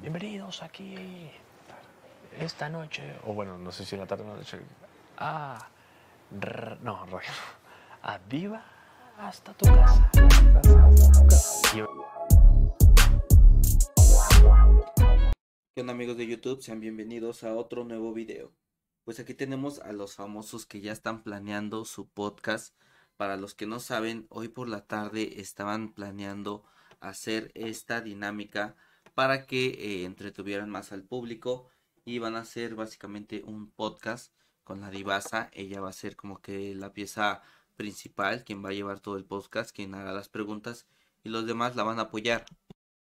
Bienvenidos aquí esta noche, o bueno, no sé si en la tarde o la noche, a. Ah, no, a Viva hasta tu casa. ¿Qué amigos de YouTube? Sean bienvenidos a otro nuevo video. Pues aquí tenemos a los famosos que ya están planeando su podcast. Para los que no saben, hoy por la tarde estaban planeando hacer esta dinámica para que eh, entretuvieran más al público y van a hacer básicamente un podcast con la divasa. Ella va a ser como que la pieza principal, quien va a llevar todo el podcast, quien haga las preguntas y los demás la van a apoyar.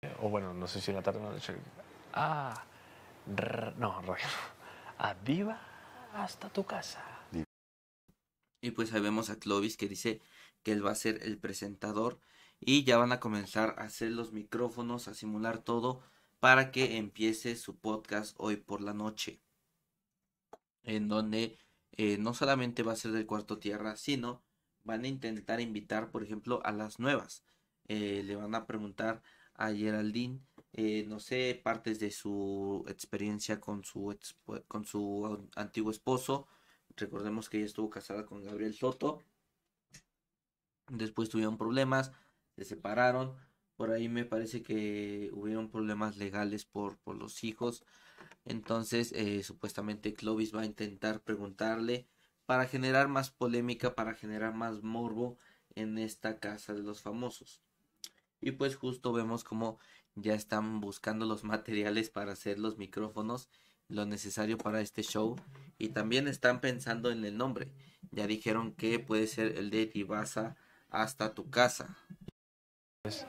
Eh, o bueno, no sé si en la tarde Ah, no, a Diva hasta tu casa. Y pues ahí vemos a Clovis que dice que él va a ser el presentador y ya van a comenzar a hacer los micrófonos, a simular todo para que empiece su podcast hoy por la noche. En donde eh, no solamente va a ser del cuarto tierra, sino van a intentar invitar, por ejemplo, a las nuevas. Eh, le van a preguntar a Geraldine, eh, no sé, partes de su experiencia con su, con su antiguo esposo. Recordemos que ella estuvo casada con Gabriel Soto. Después tuvieron problemas se separaron. Por ahí me parece que hubieron problemas legales por, los hijos. Entonces, eh, supuestamente Clovis va a intentar preguntarle para generar más polémica, para generar más morbo en esta casa de los famosos. Y pues justo vemos como ya están buscando los materiales para hacer los micrófonos, lo necesario para este show. Y también están pensando en el nombre. Ya dijeron que puede ser el de Divasa hasta tu casa. Pues,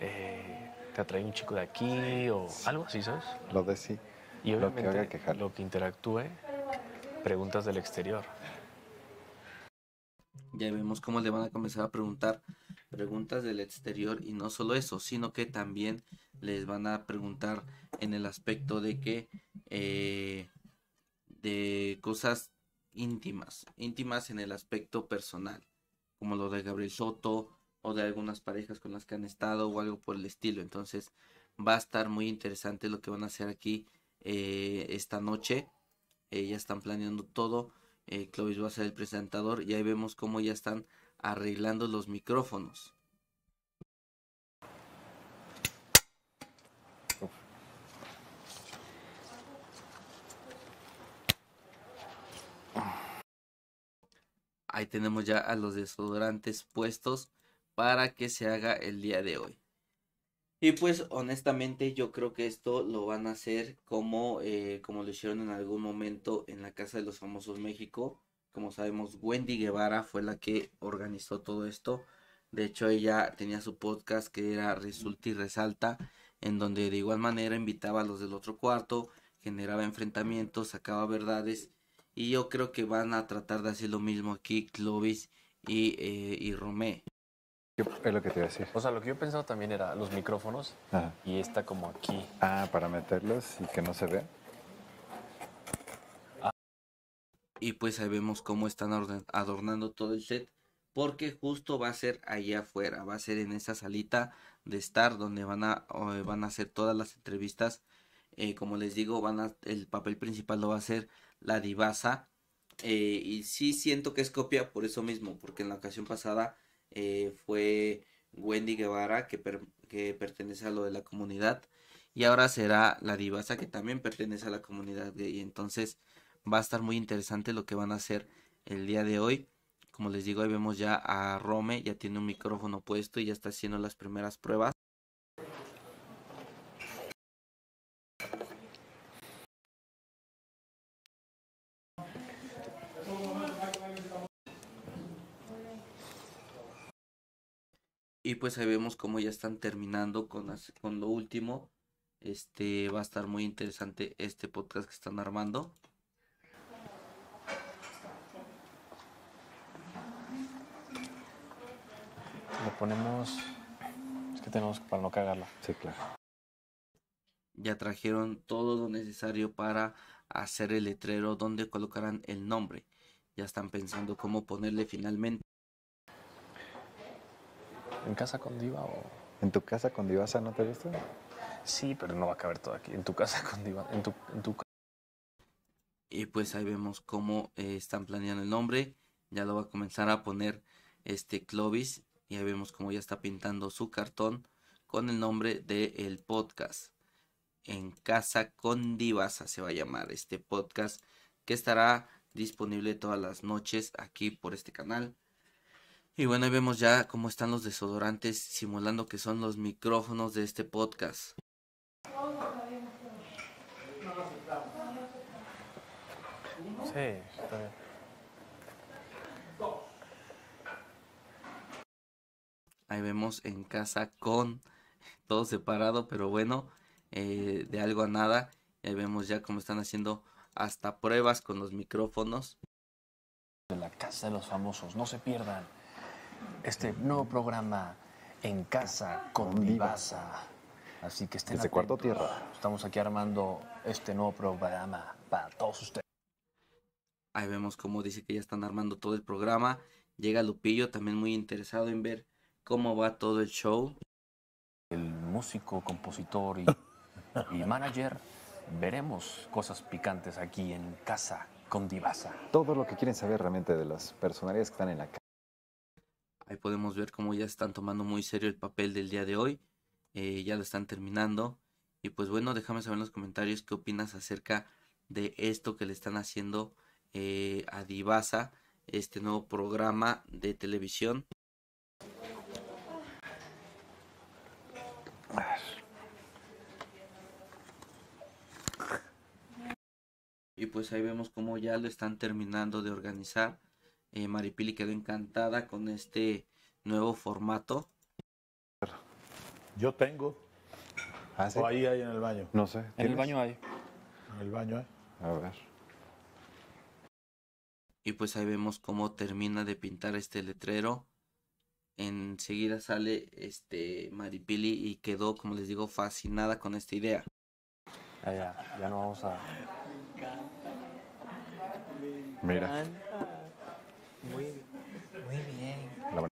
eh, te atrae un chico de aquí o algo así, ¿sabes? Lo de sí. Y lo que, haga lo que interactúe, preguntas del exterior. Ya vemos cómo le van a comenzar a preguntar preguntas del exterior y no solo eso, sino que también les van a preguntar en el aspecto de que eh, de cosas íntimas, íntimas en el aspecto personal, como lo de Gabriel Soto, o de algunas parejas con las que han estado o algo por el estilo. Entonces va a estar muy interesante lo que van a hacer aquí eh, esta noche. Eh, ya están planeando todo. Eh, Clovis va a ser el presentador y ahí vemos cómo ya están arreglando los micrófonos. Ahí tenemos ya a los desodorantes puestos para que se haga el día de hoy. Y pues honestamente yo creo que esto lo van a hacer como, eh, como lo hicieron en algún momento en la Casa de los Famosos México. Como sabemos, Wendy Guevara fue la que organizó todo esto. De hecho, ella tenía su podcast que era Resulta y Resalta, en donde de igual manera invitaba a los del otro cuarto, generaba enfrentamientos, sacaba verdades. Y yo creo que van a tratar de hacer lo mismo aquí, Clovis y, eh, y Romé. Pues, es lo que te iba a decir. O sea, lo que yo pensado también era los micrófonos y esta como aquí. Ah, para meterlos y que no se vean ah. Y pues ahí vemos cómo están adornando todo el set, porque justo va a ser allá afuera, va a ser en esa salita de estar donde van a, van a hacer todas las entrevistas. Eh, como les digo, van a, el papel principal lo va a hacer la divasa. Eh, y sí siento que es copia por eso mismo, porque en la ocasión pasada eh, fue Wendy Guevara, que, pertenece a lo de la comunidad, y ahora será la divasa, que también pertenece a la comunidad y Entonces va a estar muy interesante lo que van a hacer el día de hoy. Como les digo, ahí vemos ya a Rome, ya tiene un micrófono puesto y ya está haciendo las primeras pruebas. Y pues ahí vemos cómo ya están terminando con, con lo último. Este va a estar muy interesante este podcast que están armando. Lo ponemos. Es que tenemos para no cagarla. Sí, claro. Ya trajeron todo lo necesario para hacer el letrero donde colocarán el nombre. Ya están pensando cómo ponerle finalmente. ¿En casa con diva o...? ¿En tu casa con divasa no te gusta? Sí, pero no va a caber todo aquí. En tu casa con diva, en tu, Y pues ahí vemos cómo eh, están planeando el nombre. Ya lo va a comenzar a poner este Clovis. Y ahí vemos cómo ya está pintando su cartón con el nombre del podcast. En casa con divasa se va a llamar este podcast que estará disponible todas las noches aquí por este canal y bueno, ahí vemos ya cómo están los desodorantes simulando que son los micrófonos de este podcast. Sí, Ahí vemos en casa con todo separado, pero bueno, eh, de algo a nada. ahí vemos ya cómo están haciendo hasta pruebas con los micrófonos. De la casa de los famosos, no se pierdan este nuevo programa en casa con Divasa. Así que estén Desde Cuarto Tierra. Estamos aquí armando este nuevo programa para todos ustedes. Ahí vemos cómo dice que ya están armando todo el programa. Llega Lupillo, también muy interesado en ver cómo va todo el show. El músico, compositor y, y manager, veremos cosas picantes aquí en casa con Divasa. Todo lo que quieren saber realmente de las personalidades que están en la casa. Ahí podemos ver cómo ya están tomando muy serio el papel del día de hoy. Eh, ya lo están terminando. Y pues bueno, déjame saber en los comentarios qué opinas acerca de esto que le están haciendo eh, a Divasa, este nuevo programa de televisión. Y pues ahí vemos cómo ya lo están terminando de organizar. Eh, Maripili quedó encantada con este nuevo formato. Yo tengo. Ah, o ahí hay en el baño. No sé. En el baño hay. En el baño hay. A ver. Y pues ahí vemos cómo termina de pintar este letrero. Enseguida sale este Maripili y quedó, como les digo, fascinada con esta idea. Ya, ah, ya, ya no vamos a. Mira. Muy, muy bien.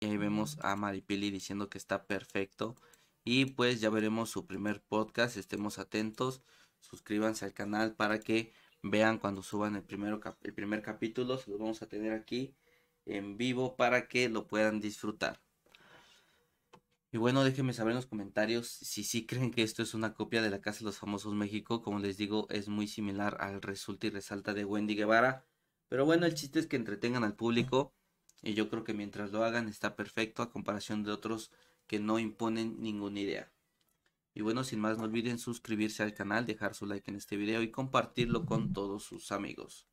Y ahí vemos a Maripili diciendo que está perfecto. Y pues ya veremos su primer podcast. Estemos atentos. Suscríbanse al canal para que vean cuando suban el, el primer capítulo. Se los vamos a tener aquí en vivo para que lo puedan disfrutar. Y bueno, déjenme saber en los comentarios si sí creen que esto es una copia de la Casa de los Famosos México. Como les digo, es muy similar al Resulta y Resalta de Wendy Guevara. Pero bueno, el chiste es que entretengan al público y yo creo que mientras lo hagan está perfecto a comparación de otros que no imponen ninguna idea. Y bueno, sin más no olviden suscribirse al canal, dejar su like en este video y compartirlo con todos sus amigos.